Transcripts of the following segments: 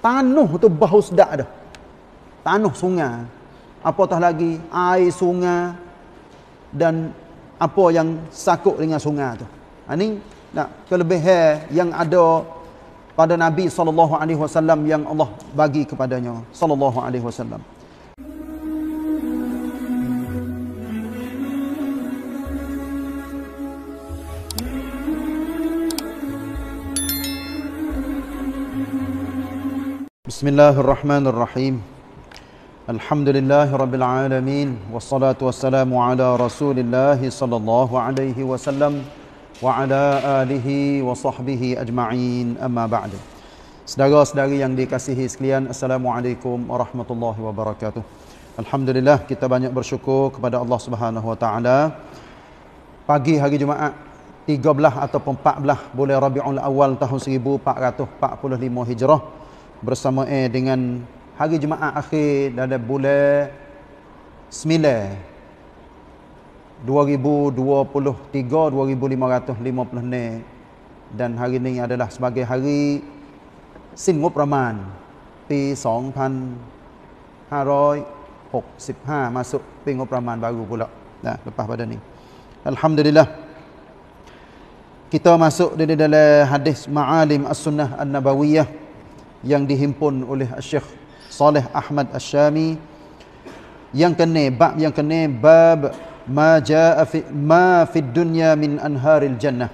tanuh tu bahu sedak dah tanuh sungai apatah lagi air sungai dan apa yang sakuk dengan sungai tu ini ha, nak kelebihan yang ada pada Nabi SAW yang Allah bagi kepadanya SAW Bismillahirrahmanirrahim Alhamdulillahirrabbilalamin Wassalatu wassalamu ala rasulillahi sallallahu alaihi wasallam Wa ala alihi wa sahbihi ajma'in amma ba'du Sedara-sedari yang dikasihi sekalian Assalamualaikum warahmatullahi wabarakatuh Alhamdulillah kita banyak bersyukur kepada Allah subhanahu wa ta'ala Pagi hari Jumaat 13 ataupun 14 bulan Rabiul Awal tahun 1445 Hijrah bersama eh dengan hari jemaah akhir dalam bulan 9 2023-2556 dan hari ini adalah sebagai hari Sin Ngup Rahman P2565 ha ha, masuk P2565 baru pula nah, lepas pada ni Alhamdulillah kita masuk dari dalam hadis Ma'alim As-Sunnah An-Nabawiyah yang dihimpun oleh Syekh Saleh Ahmad Asy-Syami yang kene bab yang kene bab ma jaa fi ma fi dunya min anharil jannah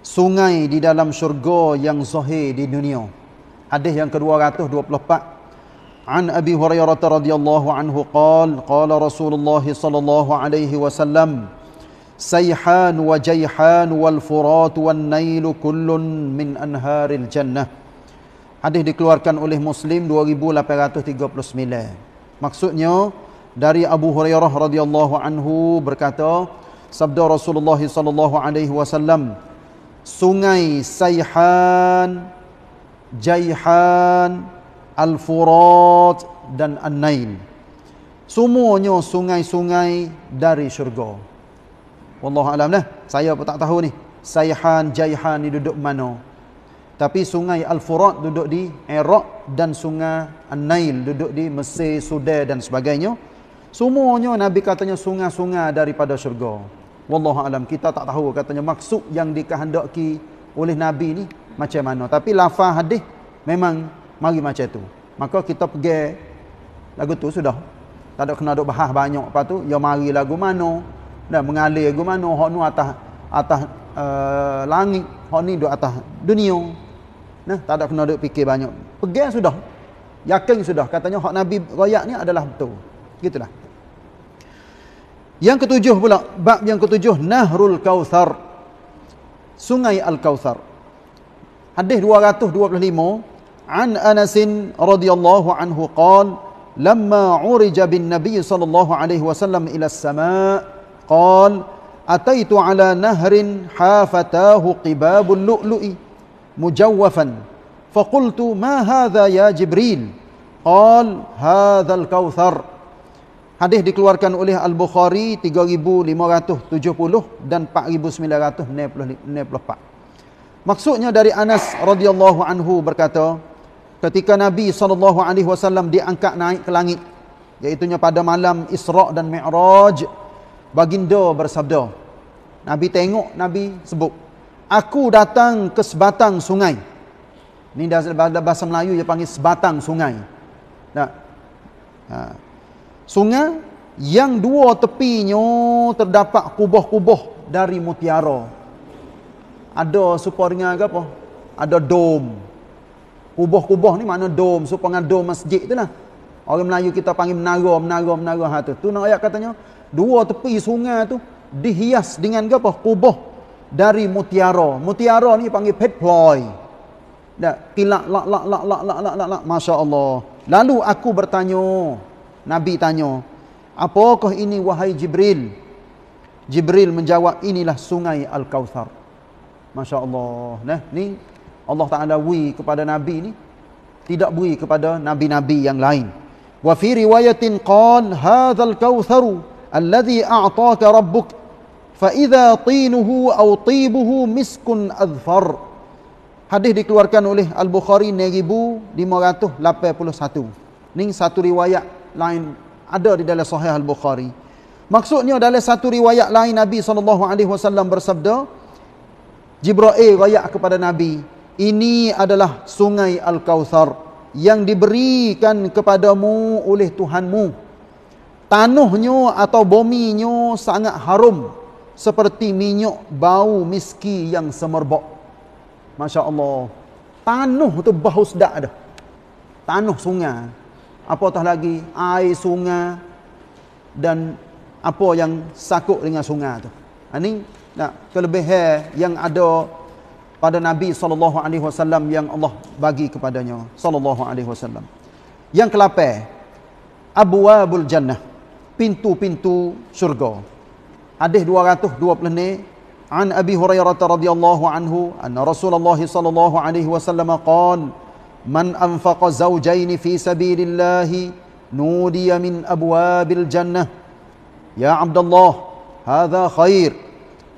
sungai di dalam syurga yang zahir di dunia hadis yang ke-224 an abi hurairah radhiyallahu anhu qala qala rasulullah sallallahu alaihi wasallam sayhan wa jayhan wal furat wan nail kullun min anharil jannah Hadis dikeluarkan oleh Muslim 2839. Maksudnya dari Abu Hurairah radhiyallahu anhu berkata, sabda Rasulullah sallallahu alaihi wasallam, Sungai Saihan, Jaihan, Al-Furat dan An-Nail. Semuanya sungai-sungai dari syurga. Wallahu alam lah. Saya pun tak tahu ni. Saihan, Jaihan ni duduk mana? Tapi sungai Al-Furat duduk di Iraq dan sungai An-Nail duduk di Mesir, Sudan dan sebagainya. Semuanya Nabi katanya sungai-sungai daripada syurga. Wallahu alam kita tak tahu katanya maksud yang dikehendaki oleh Nabi ni macam mana. Tapi lafaz hadis memang mari macam tu. Maka kita pergi lagu tu sudah. Tak ada kena duk bahas banyak apa tu. Ya mari lagu mana? dan mengalir lagu mano hok atas atas uh, langit hok ni duk atas dunia Nah, tak ada kena duk fikir banyak. Pegang sudah. Yakin sudah katanya hak Nabi royak ni adalah betul. Gitulah. Yang ketujuh pula, bab yang ketujuh Nahrul Kautsar. Sungai Al-Kautsar. Hadis 225 An Anas radhiyallahu anhu qala, lama 'urija bin Nabi sallallahu alaihi wasallam ila as-sama', qala, ataitu 'ala nahrin hafatahu qibabul lu'lu'i." مجوفا فقلت ما هذا يا جبريل قال هذا الكوثر Hadis dikeluarkan oleh Al-Bukhari 3570 dan 4994. Maksudnya dari Anas radhiyallahu anhu berkata, ketika Nabi sallallahu alaihi wasallam diangkat naik ke langit, iaitu pada malam Isra' dan Mi'raj, baginda bersabda. Nabi tengok, Nabi sebut aku datang ke sebatang sungai. Ini dalam bahasa Melayu dia panggil sebatang sungai. Nah. Ha. Sungai yang dua tepinya terdapat kubah-kubah dari mutiara. Ada supornya dengan apa? Ada dome. Kubah-kubah ni mana dome, serupa dengan dome masjid tu lah. Orang Melayu kita panggil menara, menara, menara ha, tu. Tu nak ayat katanya, dua tepi sungai tu dihias dengan apa? Kubah dari mutiara. Mutiara ni panggil pet ploy. Dah kilak lak lak lak lak lak lak lak lak masya-Allah. Lalu aku bertanya, Nabi tanya, "Apakah ini wahai Jibril?" Jibril menjawab, "Inilah sungai Al-Kautsar." Masya-Allah. Nah, ni Allah Taala wi kepada Nabi ni tidak bui kepada nabi-nabi yang lain. Wa fi riwayatin qala hadzal kautsaru alladhi a'taka rabbuka فإذا طينه أو طيبه مسك أذفر Hadis dikeluarkan oleh Al-Bukhari 1581. Ning satu riwayat lain ada di dalam Sahih Al-Bukhari. Maksudnya dalam satu riwayat lain Nabi saw bersabda Jibril rayak kepada Nabi, "Ini adalah sungai Al-Kautsar yang diberikan kepadamu oleh Tuhanmu. Tanuhnya atau bominya sangat harum." seperti minyak bau miski yang semerbak. Masya Allah. Tanuh tu bau sedak dah. Tanuh sungai. apa tah lagi air sungai dan apa yang sakuk dengan sungai tu. Ini ha, nah, kelebihan yang ada pada Nabi SAW yang Allah bagi kepadanya. SAW. Yang kelapa. Abu Wabul Jannah. Pintu-pintu syurga hadis 220 ni an abi hurairah radhiyallahu anhu anna rasulullah sallallahu alaihi wasallam qan man anfaqa zawjayn fi sabilillah nudiya min abwabil jannah ya abdullah hadha khair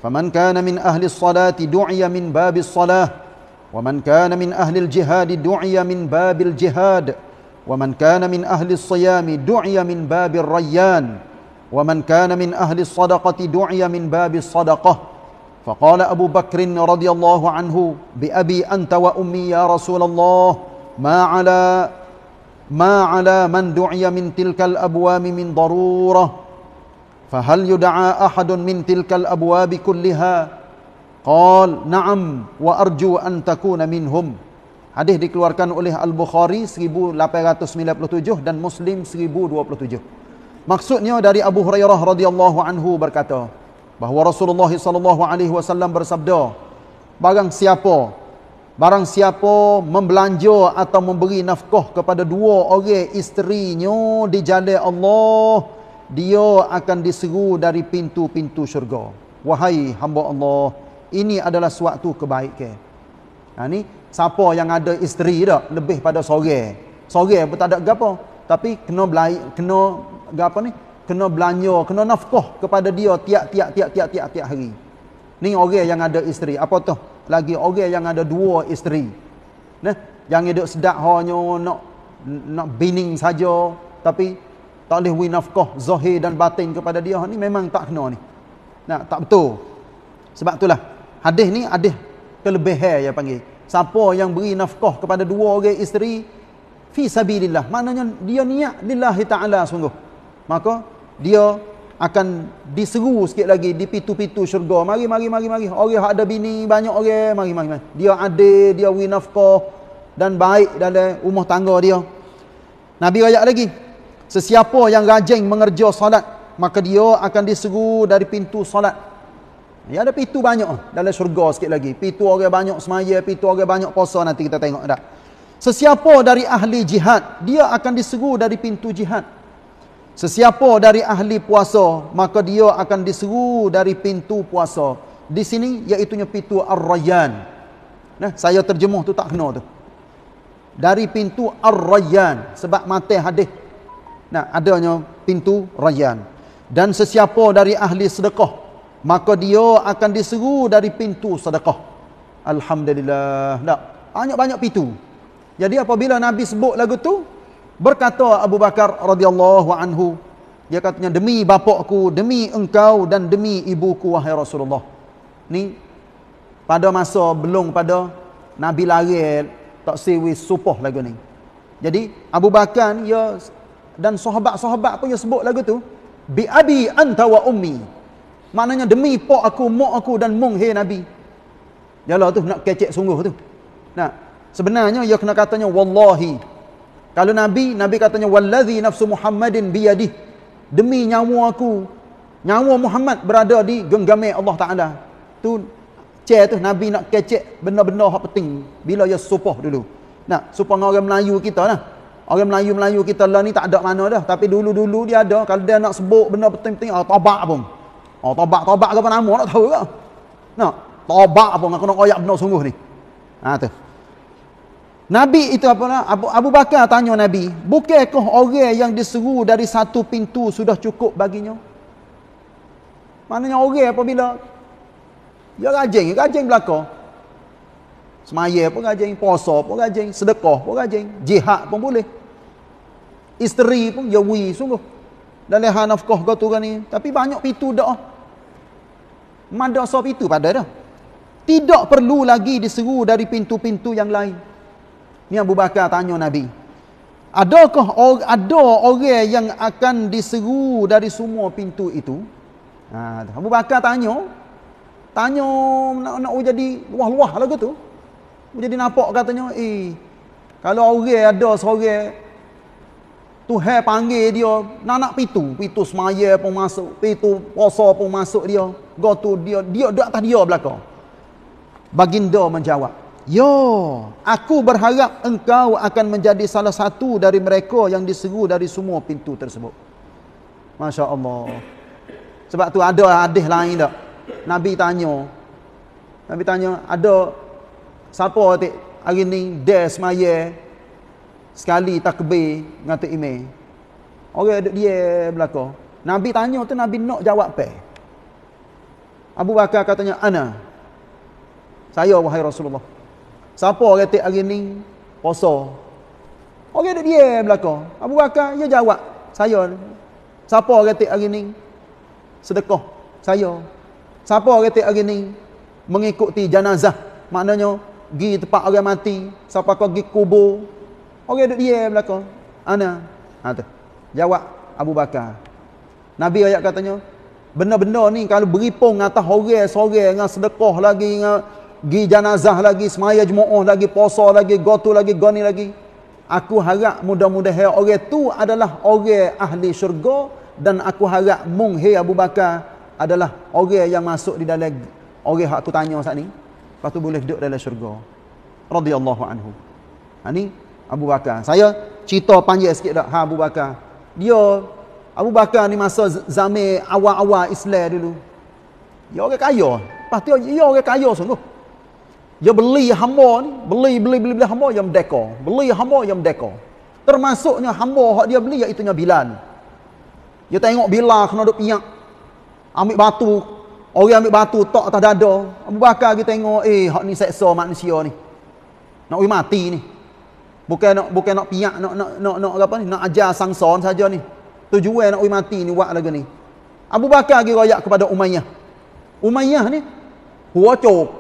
faman kana min ahli salati du'iya min babis salah ومن كان من أهل الجهاد دعي من باب الجهاد ومن كان من أهل الصيام دعي من باب الريان ومن كان من أهل الصدقة دعي من باب الصدقة فقال أبو بكر رضي الله عنه بأبي أنت وأمي يا رسول الله ما على ما على من دعي من تلك الأبواب من ضرورة فهل يدعى أحد من تلك الأبواب كلها قال نعم وأرجو أن تكون منهم Hadis dikeluarkan oleh Al-Bukhari 1897 dan Muslim 1027. Maksudnya dari Abu Hurairah radhiyallahu anhu berkata bahawa Rasulullah sallallahu alaihi wasallam bersabda barang siapa barang siapa membelanja atau memberi nafkah kepada dua orang isterinya di jalan Allah dia akan diseru dari pintu-pintu syurga wahai hamba Allah ini adalah suatu kebaikan ha ni siapa yang ada isteri dak lebih pada seorang seorang pun tak ada apa tapi kena belai, kena apa ni? Kena belanja, kena nafkah kepada dia tiap-tiap tiap tiap tiap tiap hari. Ni orang yang ada isteri. Apa tu? Lagi orang yang ada dua isteri. Nah, jangan duk sedak hanya nak nak bining saja tapi tak boleh win nafkah zahir dan batin kepada dia ni memang tak kena ni. Nah, tak betul. Sebab itulah hadis ni ada kelebihan yang panggil. Siapa yang beri nafkah kepada dua orang isteri fi sabilillah, maknanya dia niat lillahi taala sungguh maka dia akan diseru sikit lagi di pintu-pintu syurga mari mari mari mari orang ada bini banyak orang mari mari, mari. dia ada, dia win nafkah dan baik dalam eh, rumah tangga dia nabi ayat lagi sesiapa yang rajin mengerja solat maka dia akan diseru dari pintu solat dia ada pintu banyak dalam syurga sikit lagi pintu orang banyak semayah pintu orang banyak puasa nanti kita tengok dah sesiapa dari ahli jihad dia akan diseru dari pintu jihad Sesiapa dari ahli puasa, maka dia akan diseru dari pintu puasa. Di sini, iaitu pintu Ar-Rayyan. Nah, saya terjemuh tu tak kena tu. Dari pintu Ar-Rayyan. Sebab mati hadis. Nah, adanya pintu Rayyan. Dan sesiapa dari ahli sedekah, maka dia akan diseru dari pintu sedekah. Alhamdulillah. Banyak-banyak pintu. Jadi apabila Nabi sebut lagu tu, Berkata Abu Bakar radhiyallahu anhu, dia katanya demi bapakku, demi engkau dan demi ibuku wahai Rasulullah. Ni pada masa belum pada Nabi lari tak siwi supah lagu ni. Jadi Abu Bakar ni ya, dan sahabat-sahabat pun yang sebut lagu tu, bi abi anta wa ummi. Maknanya demi pak aku, mak aku dan mung hey Nabi. Jalah tu nak kecek sungguh tu. Nah, sebenarnya ia ya kena katanya wallahi kalau Nabi, Nabi katanya wallazi nafsu Muhammadin bi Demi nyawa aku, nyawa Muhammad berada di genggaman Allah Taala. Tu chair tu Nabi nak kecek benda-benda hak penting bila ia supah dulu. Nah, supah orang Melayu kita lah. Orang Melayu-Melayu kita lah ni tak ada mana dah. Tapi dulu-dulu dia ada. Kalau dia nak sebut benda penting-penting, oh, ah, tabak pun. Oh, ah, tabak, tabak ke apa nama? Nak tahu ke? Nak? Tabak pun. Aku nak koyak benda sungguh ni. Ha, tu. Nabi itu apa nak? Abu, Abu Bakar tanya Nabi, bukankah orang yang diseru dari satu pintu sudah cukup baginya? Maknanya orang apabila dia rajin, rajin belaka. Semaya pun rajin, puasa pun rajin, sedekah pun rajin, jihad pun boleh. Isteri pun jawi sungguh. Dan leha nafkah kau turun ni. Tapi banyak pintu dah. Madasah itu pada dah. Tidak perlu lagi diseru dari pintu-pintu yang lain. Ni Abu Bakar tanya Nabi. Adakah or, ada orang yang akan diseru dari semua pintu itu? Ha, Abu Bakar tanya. Tanya nak nak jadi luah-luah lagu tu. Jadi nampak katanya, eh kalau orang ada seorang Tuhan panggil dia nak nak pitu, pitu semaya pun masuk, pitu puasa pun masuk dia. Go tu dia, dia dekat atas dia belaka. Baginda menjawab, Ya, aku berharap engkau akan menjadi salah satu dari mereka yang diseru dari semua pintu tersebut. Masya Allah. Sebab tu ada hadis lain tak? Nabi tanya. Nabi tanya, ada siapa hari ni des maya sekali takbir dengan tu imej. Orang ada dia belakang. Nabi tanya tu, Nabi nak jawab apa? Abu Bakar katanya, Ana. Saya wahai Rasulullah. Siapa orang tak hari ni? Poso. Orang dia dia belakang. Abu Bakar, dia jawab. Saya. Siapa orang tak hari ni? Sedekah. Saya. Siapa orang tak hari ni? Mengikuti jenazah Maknanya, pergi tempat orang mati. Siapa kau pergi kubur. Orang dia dia belakang. Ana. Ha, tu. Jawab Abu Bakar. Nabi ayat katanya, benar-benar ni kalau beripung atas orang-orang dengan sedekah lagi, dengan gi jenazah lagi, semaya jemuah lagi, puasa lagi, gotu lagi, goni lagi. Aku harap mudah-mudahan orang tu adalah orang ahli syurga dan aku harap mung hai Abu Bakar adalah orang yang masuk di dalam orang aku tanya saat ni. Lepas tu boleh duduk dalam syurga. Radiyallahu anhu. Ha ni Abu Bakar. Saya cerita panjang sikit dah ha, Abu Bakar. Dia Abu Bakar ni masa zaman awal-awal Islam dulu. Dia ya orang kaya. Pasti dia ya orang kaya sungguh. Dia beli hamba ni, beli beli beli beli hamba yang mendekor. Beli hamba yang mendekor. Termasuknya hamba hak dia beli iaitu nya Bilal. Dia tengok Bilal kena duk piak. Ambil batu. Orang ambil batu tok atas dada. Abu Bakar kita tengok, eh hak ni seksa manusia ni. Nak uy mati ni. Bukan nak bukan nak piak nak nak nak, nak apa ni, nak ajar sangson saja ni. Tujuan nak uy mati ni buat lagu ni. Abu Bakar pergi royak kepada Umayyah. Umayyah ni, hua cok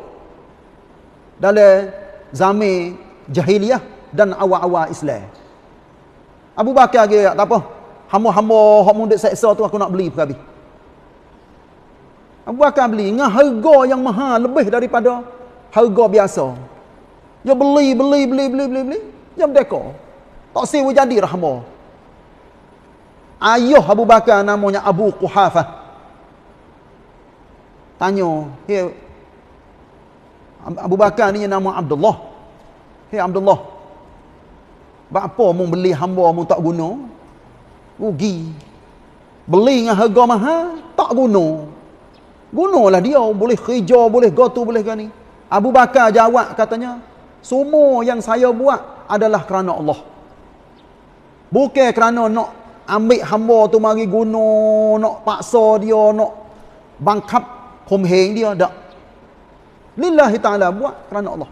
dalam zaman jahiliyah dan awal-awal Islam. Abu Bakar dia tak apa. Hamo-hamo hok mundek seksa tu aku nak beli pergi. Abu Bakar beli dengan harga yang mahal lebih daripada harga biasa. Dia beli, beli, beli, beli, beli, beli. Dia berdekor. Tak sewa jadi rahmah. Ayuh Abu Bakar namanya Abu Quhafah. Tanya, hey, Abu Bakar ni nama Abdullah. Hei Abdullah. Bapa mau beli hamba mau tak guna? Rugi. Beli dengan harga mahal, tak guna. Gunalah dia. Boleh kerja, boleh gotu, boleh gani. Abu Bakar jawab katanya, semua yang saya buat adalah kerana Allah. Bukan kerana nak ambil hamba tu mari guna, nak paksa dia, nak bangkap pemheng dia. Tak. Lillahi ta'ala buat kerana Allah.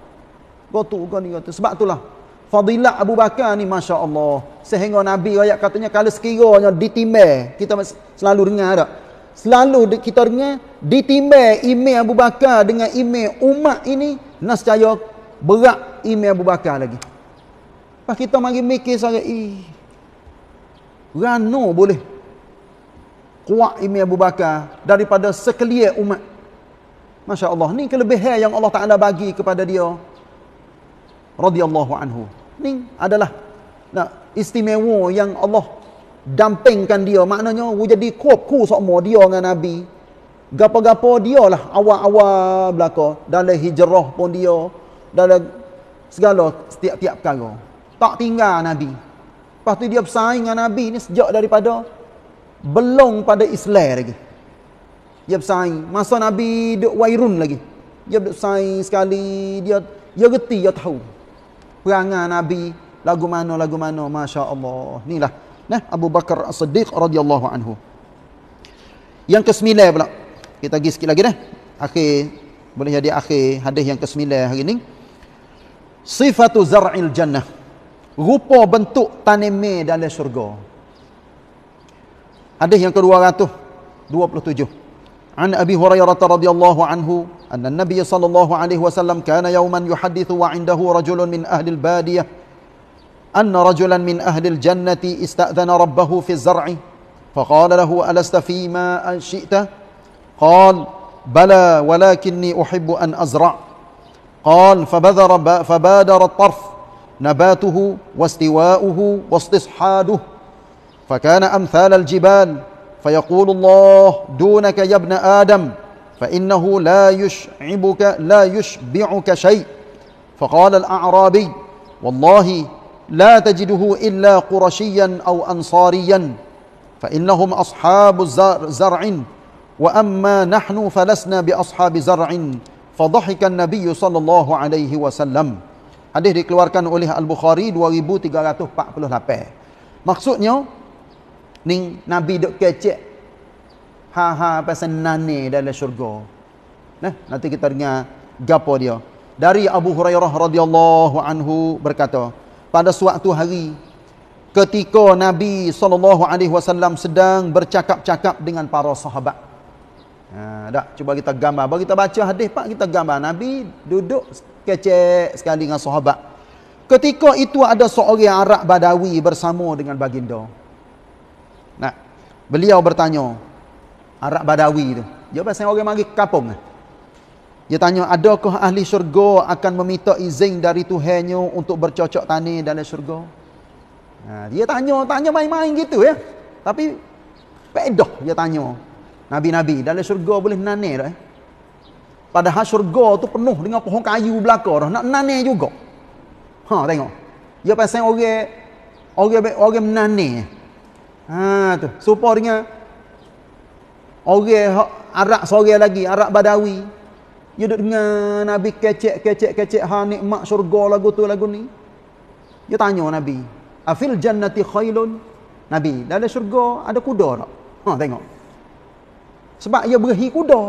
Gotu kau ni kata. Sebab itulah. Fadilah Abu Bakar ni Masya Allah. Sehingga Nabi ayat katanya kalau sekiranya ditimbai. Kita selalu dengar tak? Selalu kita dengar ditimbai email Abu Bakar dengan email umat ini. Nascaya berat email Abu Bakar lagi. Lepas kita mari mikir sahaja. Rano boleh kuat imam Abu Bakar daripada sekelia umat Masya Allah. Ini kelebihan yang Allah Ta'ala bagi kepada dia. radhiyallahu anhu. Ini adalah nah, istimewa yang Allah dampingkan dia. Maknanya, jadi kuap-ku semua dia dengan Nabi. Gapa-gapa dia lah awal-awal belaka. Dalam hijrah pun dia. Dalam segala setiap-tiap perkara. Tak tinggal Nabi. Lepas tu dia bersaing dengan Nabi ni sejak daripada belong pada Islam lagi dia bersaing masa Nabi duk wairun lagi dia duk bersaing sekali dia dia reti dia tahu perangai Nabi lagu mana lagu mana Masya Allah inilah nah, Abu Bakar As-Siddiq radhiyallahu anhu yang ke-9 pula kita pergi sikit lagi dah akhir boleh jadi akhir hadis yang ke-9 hari ini sifatu zar'il jannah rupa bentuk tanime dalam syurga hadis yang ke-227 عن أبي هريرة رضي الله عنه أن النبي صلى الله عليه وسلم كان يوما يحدث وعنده رجل من أهل البادية أن رجلا من أهل الجنة استأذن ربه في الزرع فقال له ألست فيما شئت قال بلى ولكني أحب أن أزرع قال فبذر فبادر الطرف نباته واستواؤه واستصحاده فكان أمثال الجبال فيقول الله دونك يا ابن آدم فإنه لا يشعبك لا يشبعك شيء فقال الأعرابي والله لا تجده إلا قرشيا أو أنصاريا فإنهم أصحاب زرع وأما نحن فلسنا بأصحاب زرع فضحك النبي صلى الله عليه وسلم حديث dikeluarkan oleh Al-Bukhari 2348. Maksudnya ni nabi dok kecek ha ha pasal nane dalam syurga nah nanti kita dengar gapo dia dari Abu Hurairah radhiyallahu anhu berkata pada suatu hari ketika nabi sallallahu alaihi wasallam sedang bercakap-cakap dengan para sahabat ha dak cuba kita gambar bagi kita baca hadis pak kita gambar nabi duduk kecek sekali dengan sahabat Ketika itu ada seorang Arab Badawi bersama dengan baginda. Beliau bertanya Arab Badawi tu. Dia pasal orang mari kampung. Lah. Dia tanya, adakah ahli syurga akan meminta izin dari Tuhannya untuk bercocok tani dalam syurga? Nah, ha, dia tanya, tanya main-main gitu ya. Tapi, pedoh dia tanya. Nabi-Nabi, dalam syurga boleh nane tak? Eh? Padahal syurga tu penuh dengan pohon kayu belakang. Nak nane juga. Ha, tengok. Dia pasal orang, orang, orang nane. Ha tu, serupa dengan orang Arab seorang lagi, Arab Badawi. Dia duduk dengan Nabi kecek-kecek-kecek ha nikmat syurga lagu tu lagu ni. Dia tanya Nabi, "Afil jannati khailun?" Nabi, dalam syurga ada kuda tak? Ha tengok. Sebab dia berhi kuda.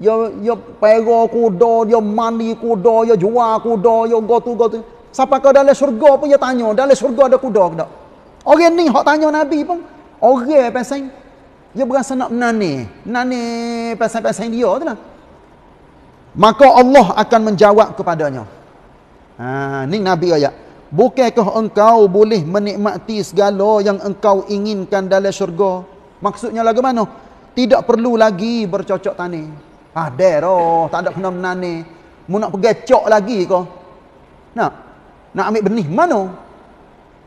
Dia dia pergi kuda, dia mandi kuda, dia jual kuda, dia go tu go tu. Siapa kau dalam syurga pun dia tanya, dalam syurga ada kuda ke tak? Orang ni hak tanya Nabi pun. Orang pasang. Dia berasa nak menani. Menani pasang-pasang dia tu lah. Maka Allah akan menjawab kepadanya. Ha, ni Nabi ayat. Bukankah engkau boleh menikmati segala yang engkau inginkan dalam syurga? Maksudnya lagu mana? Tidak perlu lagi bercocok tani. Ah, deroh, tak ada kena menani. Mu nak pergi cok lagi kau. Nak? Nak ambil benih mana?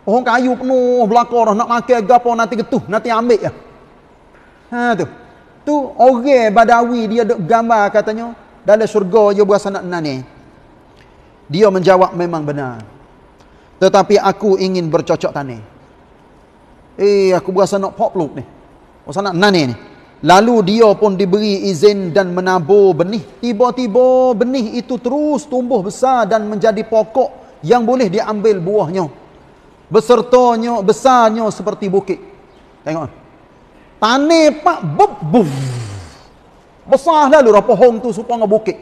Orang kayu penuh belakang orang nak makan gapo nanti getuh, nanti ambil ya. Ha tu. Tu orang Badawi dia dok gambar katanya dalam syurga dia berasa nak nani. Dia menjawab memang benar. Tetapi aku ingin bercocok tanam. Eh aku berasa nak popluk ni. Berasa nak nani ni. Lalu dia pun diberi izin dan menabur benih. Tiba-tiba benih itu terus tumbuh besar dan menjadi pokok yang boleh diambil buahnya besertonyo besarnyo seperti bukit tengok ah. tani pak buf, buf. besar lalu rapa hong tu supaya dengan bukit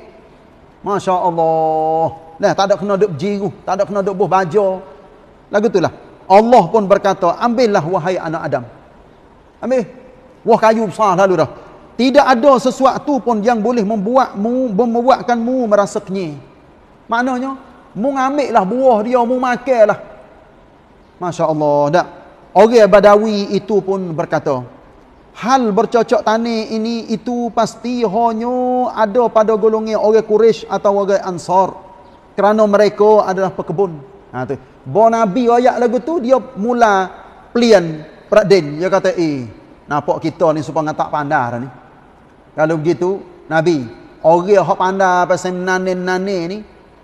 Masya Allah lah, tak ada kena dek jiru tak ada kena dek buh baju. lagu tu lah Allah pun berkata ambillah wahai anak Adam ambil wah kayu besar lalu dah tidak ada sesuatu pun yang boleh membuatmu membuatkanmu merasa kenyih maknanya mu ambillah buah dia mu makan lah Masya Allah. Tak. Orang Badawi itu pun berkata, hal bercocok tanah ini itu pasti hanya ada pada golongan orang Quraisy atau orang Ansar. Kerana mereka adalah pekebun. Ha, tu. Bawa Nabi ayat lagu tu dia mula pelian Pradin. Dia kata, eh, nampak kita ni supaya tak pandar ni. Kalau begitu, Nabi, orang yang pandai pasal nanin-nanin ni,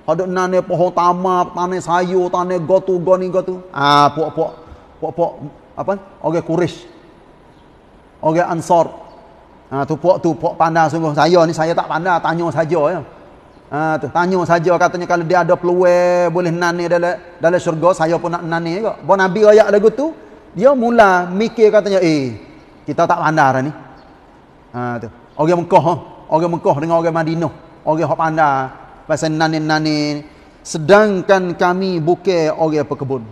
Hadok nane pohon tama, tane sayur, tane gotu, goni gotu. Ah, puak-puak. Puak-puak apa? Okey kuris, okey Ansar. Ah, tu pok tu pok pandai sungguh. sayur ni saya tak pandai, tanya saja ya. Ah, tu tanya saja katanya kalau dia ada peluwe boleh nane dalam dalam syurga, saya pun nak nane juga. Bo Nabi ayat lagu tu, dia mula mikir katanya, "Eh, kita tak pandai dah ni." Ah, tu. Orang Mekah, ha. orang Mekah dengan orang Madinah. Orang hok pandai pasal nani-nani sedangkan kami buka orang pekebun.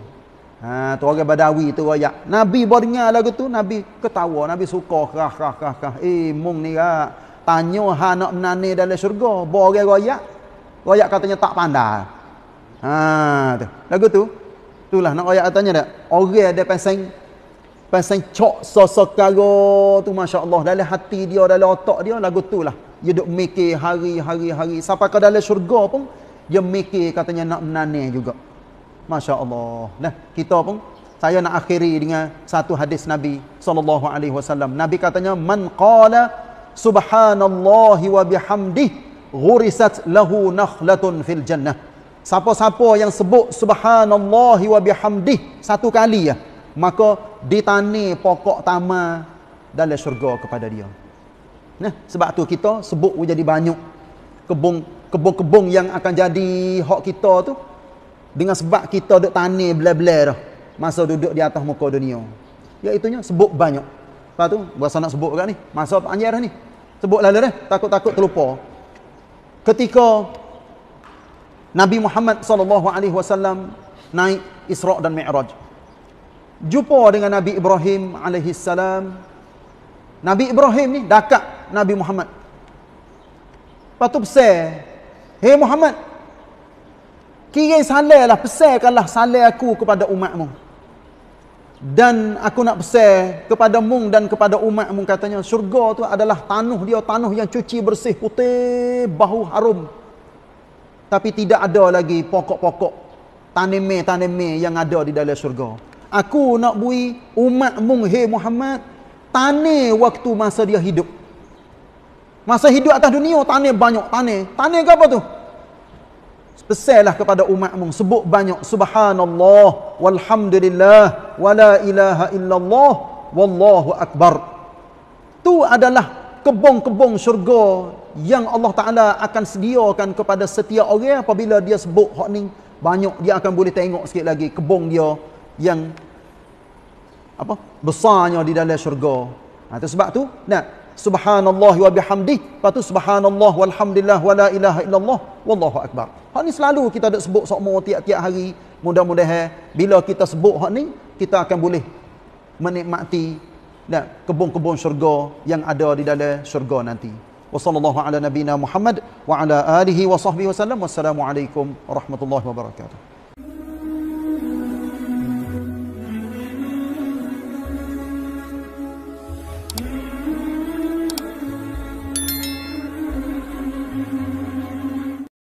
Ha tu orang Badawi tu royak. Nabi bo lagu tu Nabi ketawa, Nabi suka kah kah kah kah. Eh mung ni lah. Tanya ha nak menani dalam syurga, bo orang royak. Royak katanya tak pandai. Ha tu. Lagu tu itulah nak royak katanya dak. Orang ada pasang pasang cok sosok kago tu masya-Allah dalam hati dia dalam otak dia lagu tu lah dia duk mikir hari-hari-hari sampai ke dalam syurga pun dia mikir katanya nak menane juga masya-Allah nah kita pun saya nak akhiri dengan satu hadis nabi sallallahu alaihi wasallam nabi katanya man qala subhanallahi wa bihamdihi ghurisat lahu nakhlatun fil jannah siapa-siapa yang sebut subhanallahi wa bihamdihi satu kali ya maka ditani pokok tamar dalam syurga kepada dia. Nah, sebab tu kita sebut jadi banyak kebong kebong-kebong yang akan jadi hak kita tu dengan sebab kita duk tani bla-bla dah masa duduk di atas muka dunia. Ya itunya sebut banyak. Lepas tu berasa nak sebut kat ni. Masa anjir dah ni. Sebutlah dah takut-takut terlupa. Ketika Nabi Muhammad SAW naik Isra dan Mi'raj. Jumpa dengan Nabi Ibrahim AS. Nabi Ibrahim ni dakak Nabi Muhammad. Lepas tu pesan. Hei Muhammad. Kira salah lah. Pesankanlah salah aku kepada umatmu. Dan aku nak pesan kepada mung dan kepada umatmu. Katanya syurga tu adalah tanuh dia. Tanuh yang cuci bersih putih. Bahu harum. Tapi tidak ada lagi pokok-pokok. Tanime-tanime yang ada di dalam syurga. Aku nak bui umat mung Hei Muhammad. Tani waktu masa dia hidup. Masa hidup atas dunia, oh, tanya banyak. Tanya. Tanya ke apa tu? Besarlah kepada umatmu. Sebut banyak. Subhanallah. Walhamdulillah. Wala ilaha illallah. Wallahu akbar. Tu adalah kebong-kebong syurga yang Allah Ta'ala akan sediakan kepada setiap orang apabila dia sebut hak ni. Banyak dia akan boleh tengok sikit lagi kebong dia yang apa besarnya di dalam syurga. Nah, ha, itu sebab tu, nak subhanallah wa bihamdi lepas tu subhanallah walhamdulillah wala ilaha illallah wallahu akbar hak ni selalu kita ada sebut sok tiap-tiap hari mudah-mudahan bila kita sebut hak ni kita akan boleh menikmati dan kebun-kebun syurga yang ada di dalam syurga nanti wasallallahu ala nabina muhammad wa ala alihi wa sahbihi wasallam wassalamu alaikum warahmatullahi wabarakatuh